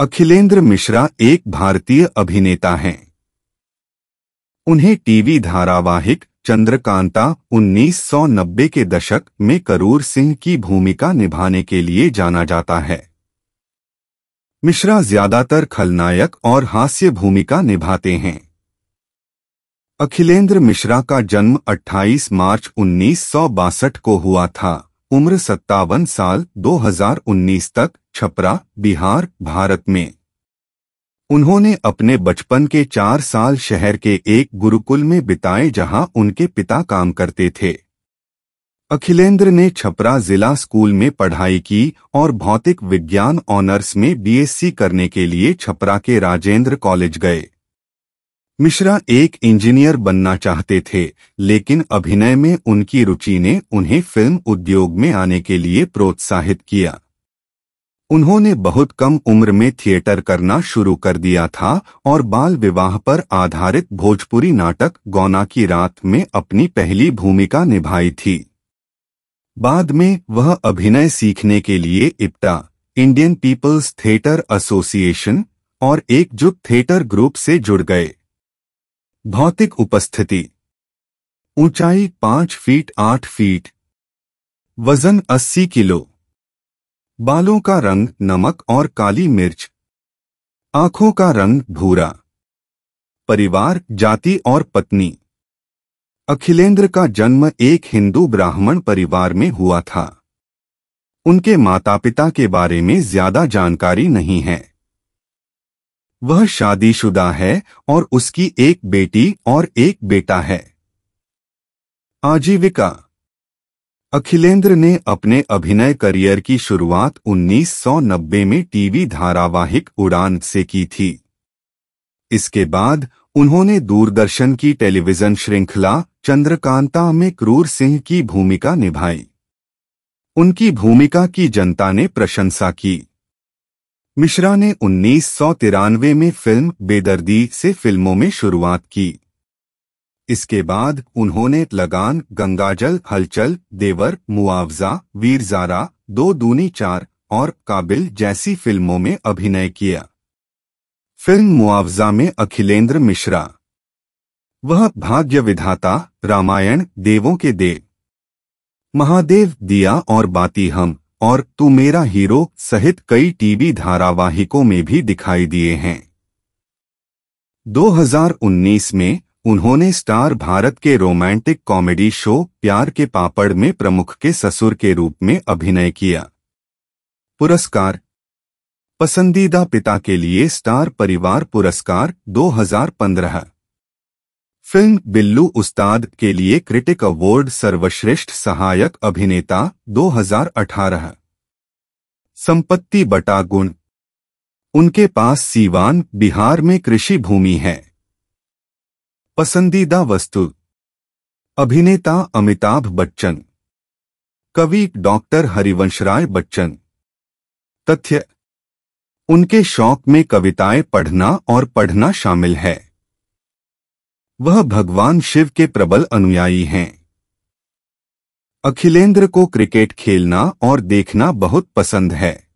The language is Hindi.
अखिलेंद्र मिश्रा एक भारतीय अभिनेता हैं उन्हें टीवी धारावाहिक चंद्रकांता 1990 के दशक में करूर सिंह की भूमिका निभाने के लिए जाना जाता है मिश्रा ज्यादातर खलनायक और हास्य भूमिका निभाते हैं अखिलेंद्र मिश्रा का जन्म 28 मार्च उन्नीस को हुआ था उम्र सत्तावन साल 2019 तक छपरा बिहार भारत में उन्होंने अपने बचपन के चार साल शहर के एक गुरुकुल में बिताए जहां उनके पिता काम करते थे अखिलेंद्र ने छपरा जिला स्कूल में पढ़ाई की और भौतिक विज्ञान ऑनर्स में बीएससी करने के लिए छपरा के राजेंद्र कॉलेज गए मिश्रा एक इंजीनियर बनना चाहते थे लेकिन अभिनय में उनकी रुचि ने उन्हें फिल्म उद्योग में आने के लिए प्रोत्साहित किया उन्होंने बहुत कम उम्र में थिएटर करना शुरू कर दिया था और बाल विवाह पर आधारित भोजपुरी नाटक गौना की रात में अपनी पहली भूमिका निभाई थी बाद में वह अभिनय सीखने के लिए IPTA Indian People's Theatre Association और एकजुट थिएटर ग्रुप से जुड़ गए भौतिक उपस्थिति ऊंचाई पांच फीट आठ फीट वजन अस्सी किलो बालों का रंग नमक और काली मिर्च आंखों का रंग भूरा परिवार जाति और पत्नी अखिलेंद्र का जन्म एक हिंदू ब्राह्मण परिवार में हुआ था उनके माता पिता के बारे में ज्यादा जानकारी नहीं है वह शादीशुदा है और उसकी एक बेटी और एक बेटा है आजीविका अखिलेंद्र ने अपने अभिनय करियर की शुरुआत 1990 में टीवी धारावाहिक उड़ान से की थी इसके बाद उन्होंने दूरदर्शन की टेलीविजन श्रृंखला चंद्रकांता में क्रूर सिंह की भूमिका निभाई उनकी भूमिका की जनता ने प्रशंसा की मिश्रा ने उन्नीस में फिल्म बेदर्दी से फिल्मों में शुरुआत की इसके बाद उन्होंने लगान गंगाजल हलचल देवर मुआवजा वीर जारा दो दूनी चार और काबिल जैसी फिल्मों में अभिनय किया फिल्म मुआवजा में अखिलेंद्र मिश्रा वह भाग्य विधाता रामायण देवों के देव महादेव दिया और बाती हम और तू मेरा हीरो सहित कई टीवी धारावाहिकों में भी दिखाई दिए हैं 2019 में उन्होंने स्टार भारत के रोमांटिक कॉमेडी शो प्यार के पापड़ में प्रमुख के ससुर के रूप में अभिनय किया पुरस्कार पसंदीदा पिता के लिए स्टार परिवार पुरस्कार 2015 फिल्म बिल्लू उस्ताद के लिए क्रिटिक अवार्ड सर्वश्रेष्ठ सहायक अभिनेता 2018 संपत्ति बटा गुण उनके पास सीवान बिहार में कृषि भूमि है पसंदीदा वस्तु अभिनेता अमिताभ बच्चन कवि डॉक्टर हरिवंश राय बच्चन तथ्य उनके शौक में कविताएं पढ़ना और पढ़ना शामिल है वह भगवान शिव के प्रबल अनुयायी हैं अखिलेंद्र को क्रिकेट खेलना और देखना बहुत पसंद है